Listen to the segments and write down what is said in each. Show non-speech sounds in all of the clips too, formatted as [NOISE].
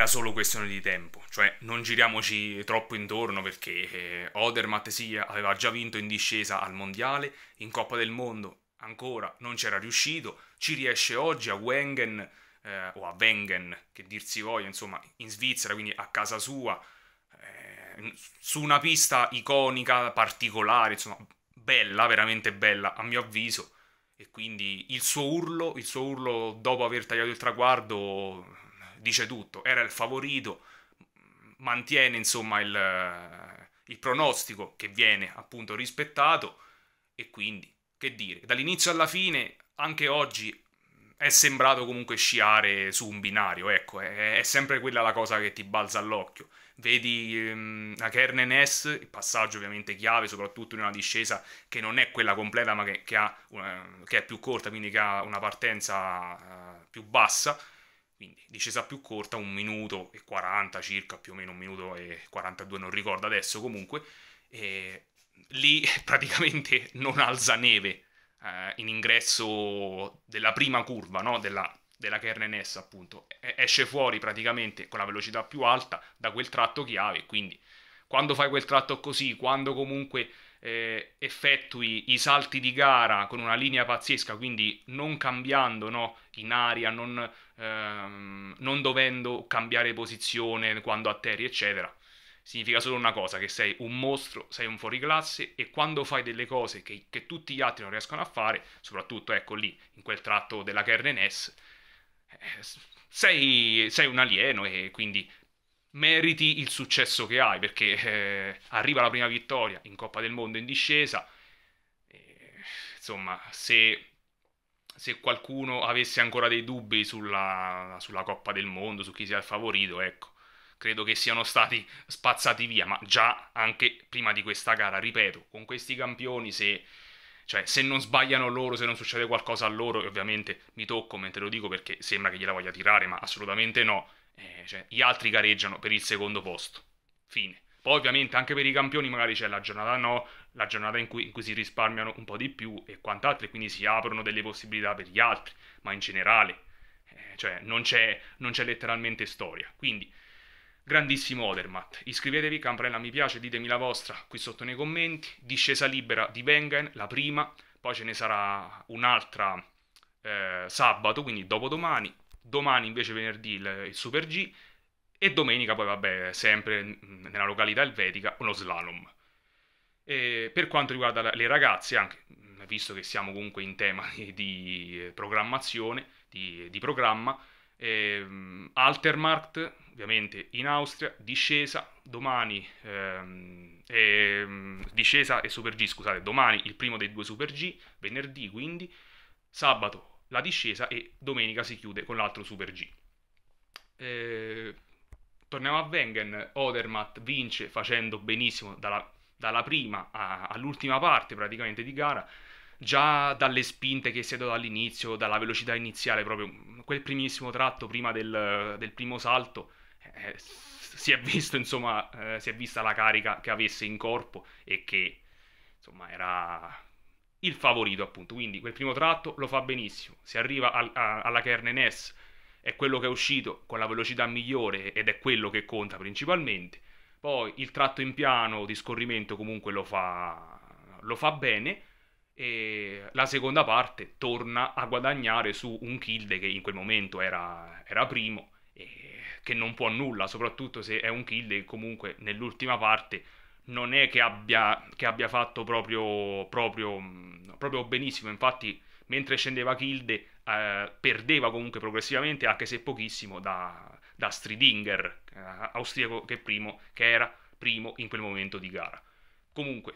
era solo questione di tempo, cioè non giriamoci troppo intorno perché eh, Odermatt sì aveva già vinto in discesa al Mondiale, in Coppa del Mondo ancora non c'era riuscito, ci riesce oggi a Wengen eh, o a Wengen, che dir si voglia, insomma, in Svizzera, quindi a casa sua, eh, su una pista iconica, particolare, insomma, bella, veramente bella a mio avviso, e quindi il suo urlo, il suo urlo dopo aver tagliato il traguardo dice tutto, era il favorito, mantiene insomma il, il pronostico che viene appunto rispettato e quindi che dire, dall'inizio alla fine anche oggi è sembrato comunque sciare su un binario, ecco, è, è sempre quella la cosa che ti balza all'occhio. Vedi la ehm, la Kernen S, il passaggio ovviamente chiave, soprattutto in una discesa che non è quella completa ma che, che, una, che è più corta, quindi che ha una partenza eh, più bassa, quindi discesa più corta, un minuto e 40 circa, più o meno un minuto e 42, non ricordo adesso comunque, e lì [LAUGHS] praticamente non alza neve eh, in ingresso della prima curva, no? della, della Kern S appunto, esce fuori praticamente con la velocità più alta da quel tratto chiave, quindi quando fai quel tratto così, quando comunque eh, effettui i salti di gara con una linea pazzesca, quindi non cambiando no, in aria, non, ehm, non dovendo cambiare posizione quando atterri, eccetera, significa solo una cosa, che sei un mostro, sei un fuoriclasse e quando fai delle cose che, che, tutti gli altri non riescono a fare, soprattutto ecco lì, in quel tratto della Kerneness, eh, Ness, sei, sei un alieno e quindi meriti il successo che hai, perché eh, arriva la prima vittoria in Coppa del Mondo in discesa, eh, insomma, se, se, qualcuno avesse ancora dei dubbi sulla, sulla, Coppa del Mondo, su chi sia il favorito, ecco, credo che siano stati spazzati via, ma già anche prima di questa gara, ripeto, con questi campioni se... Cioè, se non sbagliano loro, se non succede qualcosa a loro, e ovviamente mi tocco mentre lo dico perché sembra che gliela voglia tirare, ma assolutamente no eh, cioè, gli altri gareggiano per il secondo posto. Fine. Poi ovviamente anche per i campioni magari c'è la giornata no, la giornata in cui, in cui si risparmiano un po' di più e quant'altro, e quindi si aprono delle possibilità per gli altri, ma in generale, eh, cioè non c'è, non c'è, letteralmente storia. Quindi, grandissimo Odermatt. Iscrivetevi, campanella mi piace, ditemi la vostra qui sotto nei commenti. Discesa libera di Bengen, la prima, poi ce ne sarà un'altra eh, sabato, quindi dopodomani domani invece venerdì il, il Super G e domenica poi vabbè sempre nella località elvetica uno slalom. E per quanto riguarda la, le ragazze, anche visto che siamo comunque in tema [LAUGHS] di, di programmazione, di, di programma, ehm, Altermarkt ovviamente in Austria, discesa domani, ehm, ehm, discesa e Super G, scusate, domani il primo dei due Super G, venerdì quindi, sabato la discesa e domenica si chiude con l'altro Super G. Eh, torniamo a Wengen, Odermatt vince facendo benissimo dalla, dalla prima a, all'ultima parte praticamente di gara, già dalle spinte che si è dato all'inizio, dalla velocità iniziale, proprio quel primissimo tratto prima del, del primo salto, eh, si è visto insomma, eh, si è vista la carica che avesse in corpo e che insomma era il favorito appunto, quindi quel primo tratto lo fa benissimo, si arriva al, a, alla Kern S è quello che è uscito con la velocità migliore ed è quello che conta principalmente, poi il tratto in piano di scorrimento comunque lo fa, lo fa bene e la seconda parte torna a guadagnare su un kill che in quel momento era, era primo e che non può nulla, soprattutto se è un kill che comunque nell'ultima parte non è che abbia, che abbia fatto proprio, proprio, proprio, benissimo, infatti mentre scendeva Kilde eh, perdeva comunque progressivamente, anche se pochissimo, da, da Stridinger, eh, austriaco che, primo, che era primo in quel momento di gara. Comunque,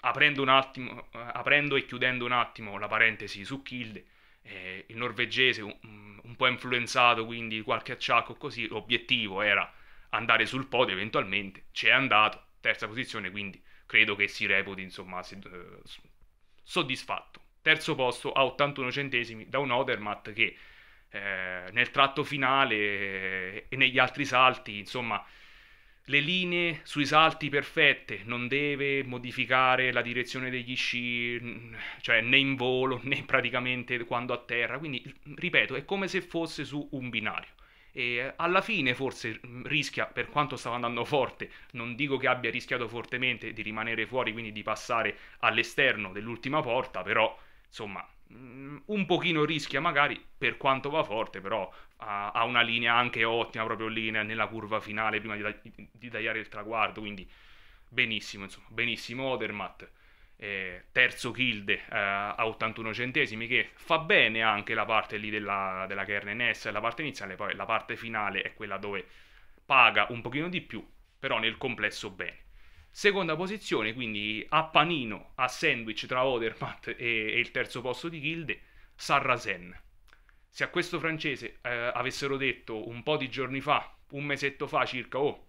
aprendo, un attimo, eh, aprendo e chiudendo un attimo la parentesi su Kilde, eh, il norvegese un, un, po' influenzato quindi qualche acciacco così, l'obiettivo era andare sul podio eventualmente, ci è andato, terza posizione, quindi credo che si reputi insomma eh, soddisfatto. Terzo posto a 81 centesimi da un Odermatt che eh, nel tratto finale e negli altri salti, insomma, le linee sui salti perfette, non deve modificare la direzione degli sci, cioè né in volo né praticamente quando a terra, quindi ripeto, è come se fosse su un binario e eh, alla fine forse mm, rischia, per quanto stava andando forte, non dico che abbia rischiato fortemente di rimanere fuori, quindi di passare all'esterno dell'ultima porta, però insomma mm, un pochino rischia magari per quanto va forte, però ha, una linea anche ottima proprio lì nella curva finale prima di, di tagliare il traguardo, quindi benissimo, insomma, benissimo Odermatt eh, terzo Kilde eh, a 81 centesimi che fa bene anche la parte lì della, della Kern NS, la parte iniziale, poi la parte finale è quella dove paga un pochino di più, però nel complesso bene. Seconda posizione, quindi a panino, a sandwich tra Odermatt e, e il terzo posto di Kilde, Sarrasen. Se a questo francese eh, avessero detto un po' di giorni fa, un mesetto fa circa, oh,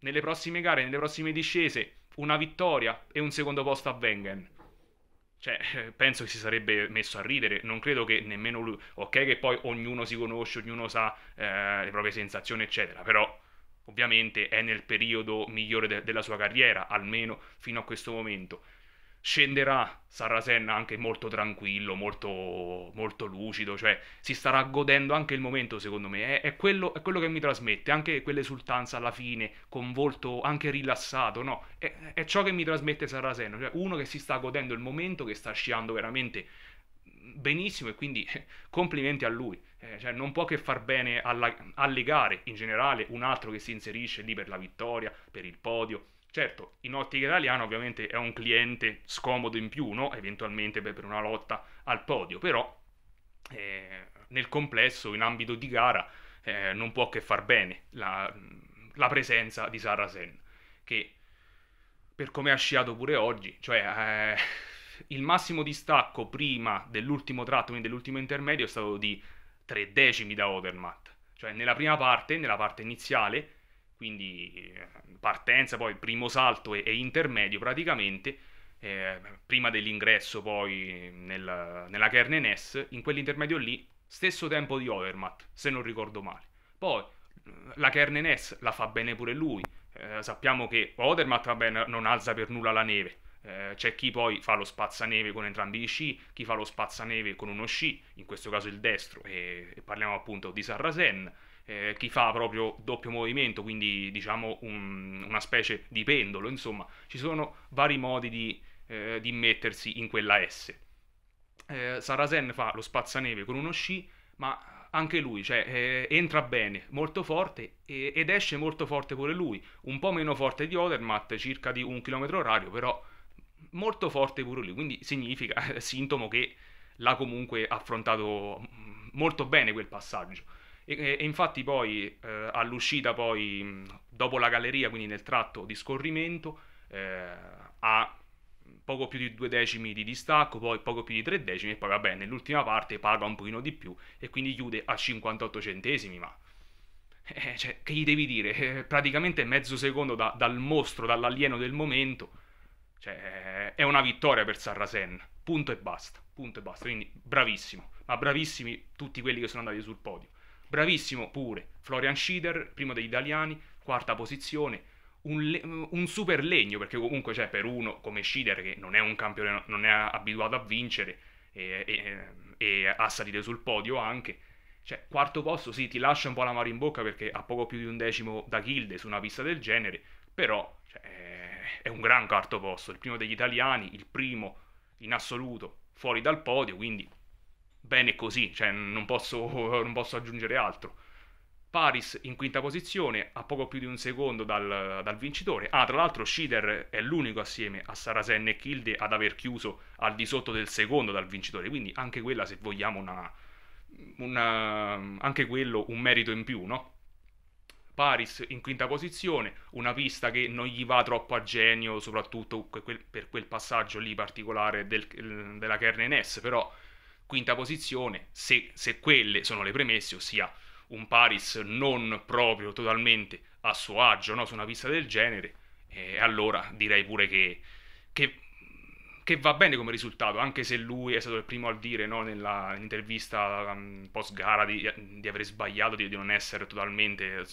nelle prossime gare, nelle prossime discese, una vittoria e un secondo posto a Wengen. Cioè, eh, penso che si sarebbe messo a ridere, non credo che nemmeno lui... Ok che poi ognuno si conosce, ognuno sa eh, le proprie sensazioni, eccetera, però ovviamente è nel periodo migliore de- della sua carriera, almeno fino a questo momento scenderà Sarrasen anche molto tranquillo, molto, molto lucido, cioè si starà godendo anche il momento secondo me, è, è, quello, è quello, che mi trasmette, anche quell'esultanza alla fine, con volto anche rilassato, no, è, è ciò che mi trasmette Sarrasen, cioè uno che si sta godendo il momento, che sta sciando veramente benissimo e quindi [LAUGHS] complimenti a lui. Eh, cioè, non può che far bene alla, alle gare in generale, un altro che si inserisce lì per la vittoria, per il podio. Certo, in ottica italiana ovviamente è un cliente scomodo in più, no? eventualmente beh, per una lotta al podio, però eh, nel complesso, in ambito di gara, eh, non può che far bene la, mm, la presenza di Sarasen, che per come ha sciato pure oggi, cioè eh, il massimo distacco prima dell'ultimo tratto, quindi dell'ultimo intermedio, è stato di tre decimi da Odermatt, cioè nella prima parte, nella parte iniziale, quindi eh, partenza, poi primo salto e, e intermedio praticamente, eh, prima dell'ingresso poi nel, nella kernel NES, in quell'intermedio lì, stesso tempo di Overmat, se non ricordo male. Poi eh, la kernel NES la fa bene pure lui, eh, sappiamo che Overmat vabbè, non alza per nulla la neve, eh, c'è chi poi fa lo spazzaneve con entrambi gli sci, chi fa lo spazzaneve con uno sci, in questo caso il destro, e, e parliamo appunto di Sarrasen, eh, chi fa proprio doppio movimento, quindi diciamo un, una specie di pendolo, insomma, ci sono vari modi di, eh, di mettersi in quella S. Eh, Sarazen fa lo spazzaneve con uno sci, ma anche lui cioè, eh, entra bene, molto forte e, ed esce molto forte pure lui, un po' meno forte di Odermatt, circa di un chilometro orario, però molto forte pure lui, quindi significa, [LAUGHS] sintomo che l'ha comunque affrontato mm, molto bene quel passaggio. E, e infatti poi eh, all'uscita, poi, dopo la galleria, quindi nel tratto di scorrimento, eh, ha poco più di due decimi di distacco, poi poco più di tre decimi e poi vabbè nell'ultima parte paga un pochino di più e quindi chiude a 58 centesimi, ma... Eh, eh, cioè, che gli devi dire? Eh, praticamente mezzo secondo da, dal mostro, dall'alieno del momento. Cioè, eh, è una vittoria per Sarrasen. Punto e basta. Punto e basta. Quindi bravissimo. Ma bravissimi tutti quelli che sono andati sul podio. Bravissimo pure Florian Schieder, primo degli italiani, quarta posizione, un, le- un, super legno, perché comunque cioè, per uno come Schieder che non è un campione, non è abituato a vincere e, e, e a salire sul podio anche, cioè quarto posto sì ti lascia un po' la mare in bocca perché ha poco più di un decimo da Gilde su una pista del genere, però cioè, è un gran quarto posto, il primo degli italiani, il primo in assoluto fuori dal podio, quindi bene così, cioè non posso, [LAUGHS] non posso aggiungere altro. Paris in quinta posizione, a poco più di un secondo dal, dal vincitore. Ah, tra l'altro Schieder è l'unico assieme a Sarasen e Kilde ad aver chiuso al di sotto del secondo dal vincitore, quindi anche quella, se vogliamo, una, una, anche quello un merito in più, no? Paris in quinta posizione, una pista che non gli va troppo a genio, soprattutto per quel passaggio lì particolare del, della Kernen S, però Quinta posizione, se, se quelle sono le premesse, ossia un Paris non proprio totalmente a suo agio no? su una pista del genere, eh, allora direi pure che, che, che, va bene come risultato, anche se lui è stato il primo a dire no? nell'intervista um, post-gara di, di aver sbagliato, di, di, non essere totalmente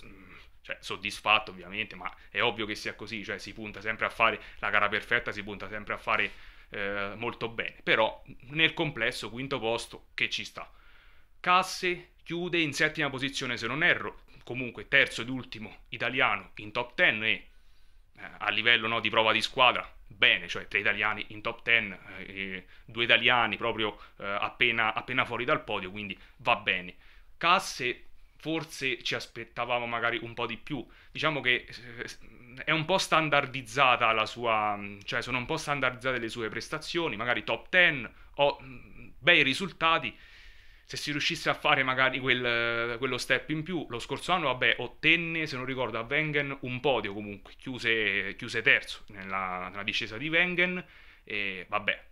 cioè, soddisfatto ovviamente, ma è ovvio che sia così, cioè, si punta sempre a fare la gara perfetta, si punta sempre a fare eh, molto bene, però nel complesso quinto posto che ci sta. Casse chiude in settima posizione se non erro, comunque terzo ed ultimo italiano in top 10 e eh, a livello no, di prova di squadra bene, cioè tre italiani in top 10, eh, due italiani proprio eh, appena, appena fuori dal podio, quindi va bene. Casse forse ci aspettavamo magari un po' di più. Diciamo che eh, è un po' standardizzata la sua, cioè sono un po' standardizzate le sue prestazioni, magari top 10 o mm, bei risultati. Se si riuscisse a fare magari quel, quello step in più, lo scorso anno, vabbè, ottenne, se non ricordo, a Wengen un podio comunque, chiuse, chiuse terzo nella, nella, discesa di Wengen e vabbè,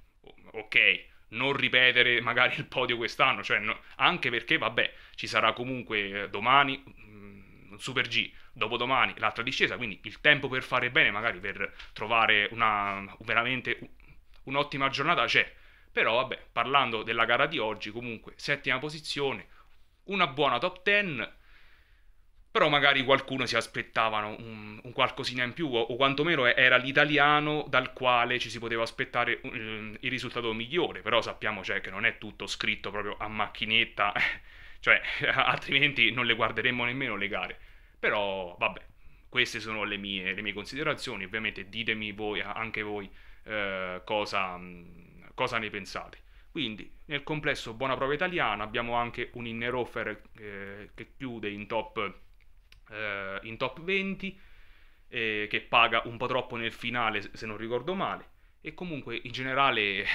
ok, non ripetere magari il podio quest'anno, cioè no, anche perché, vabbè, ci sarà comunque eh, domani un mm, Super G, dopodomani l'altra discesa, quindi il tempo per fare bene, magari per trovare una, veramente un'ottima giornata c'è. Però vabbè, parlando della gara di oggi, comunque settima posizione, una buona top 10, però magari qualcuno si aspettava un, un qualcosina in più, o, o, quantomeno era l'italiano dal quale ci si poteva aspettare um, il risultato migliore, però sappiamo cioè, che non è tutto scritto proprio a macchinetta, [LAUGHS] cioè [LAUGHS] altrimenti non le guarderemmo nemmeno le gare. Però vabbè, queste sono le mie, le mie considerazioni, ovviamente ditemi voi, anche voi eh, cosa, cosa, ne pensate. Quindi nel complesso buona prova italiana, abbiamo anche un Innerhofer eh, che chiude in top, eh, in top 20, eh, che paga un po' troppo nel finale se non ricordo male, e comunque in generale eh,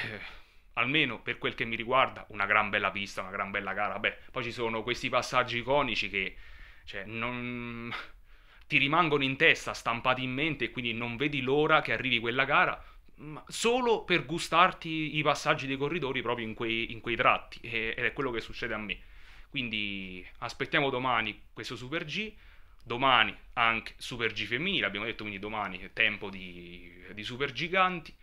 almeno per quel che mi riguarda, una gran bella pista, una gran bella gara. Beh, poi ci sono questi passaggi iconici che cioè, non... [LAUGHS] ti rimangono in testa, stampati in mente, e quindi non vedi l'ora che arrivi quella gara, solo per gustarti i passaggi dei corridori proprio in quei, in quei tratti, e, ed è quello che succede a me. Quindi aspettiamo domani questo Super G, domani anche Super G femminile, abbiamo detto quindi domani è tempo di, di Super Giganti.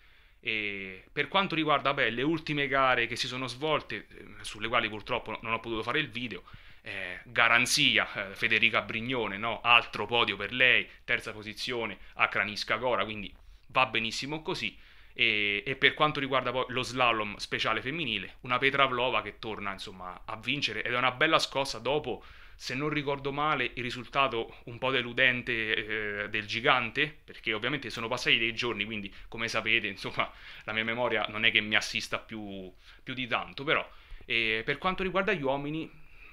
E per quanto riguarda beh, le ultime gare che si sono svolte, eh, sulle quali purtroppo non ho potuto fare il video, eh, garanzia eh, Federica Brignone, no? altro podio per lei, terza posizione a Kranisca Gora, quindi va benissimo così. E, e, per quanto riguarda poi lo slalom speciale femminile, una Petra Vlova che torna insomma a vincere ed è una bella scossa dopo, se non ricordo male, il risultato un po' deludente eh, del gigante, perché ovviamente sono passati dei giorni, quindi come sapete insomma la mia memoria non è che mi assista più, più di tanto, però e eh, per quanto riguarda gli uomini,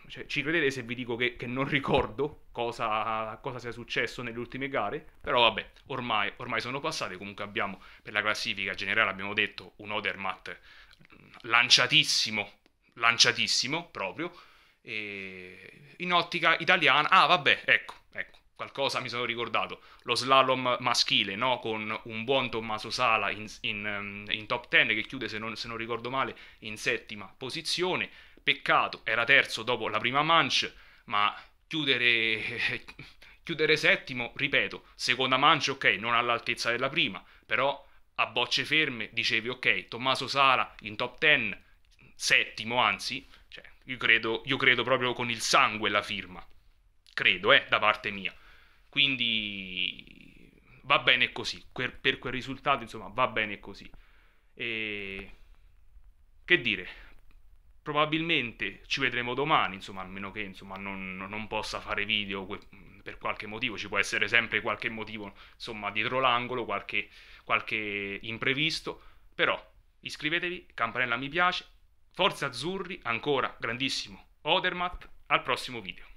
cioè, ci credete se vi dico che, che non ricordo cosa, cosa, sia successo nelle ultime gare, però vabbè, ormai, ormai, sono passate, comunque abbiamo per la classifica generale, abbiamo detto un Odermatt mm, lanciatissimo, lanciatissimo proprio, e in ottica italiana, ah vabbè, ecco, ecco, qualcosa mi sono ricordato, lo slalom maschile, no? con un buon Tommaso Sala in, in, mm, in top 10 che chiude, se non, se non ricordo male, in settima posizione, Peccato, era terzo dopo la prima manche, ma chiudere, [LAUGHS] chiudere settimo, ripeto, seconda mancia ok, non all'altezza della prima, però a bocce ferme dicevi ok, Tommaso Sala in top 10, settimo anzi, cioè, io, credo, io, credo, proprio con il sangue la firma, credo eh, da parte mia, quindi va bene così, per quel risultato insomma va bene così. E... Che dire? probabilmente ci vedremo domani, insomma, meno che insomma, non, non, possa fare video per qualche motivo, ci può essere sempre qualche motivo, insomma, dietro l'angolo, qualche, qualche imprevisto, però iscrivetevi, campanella mi piace, forza azzurri, ancora grandissimo Odermatt, al prossimo video.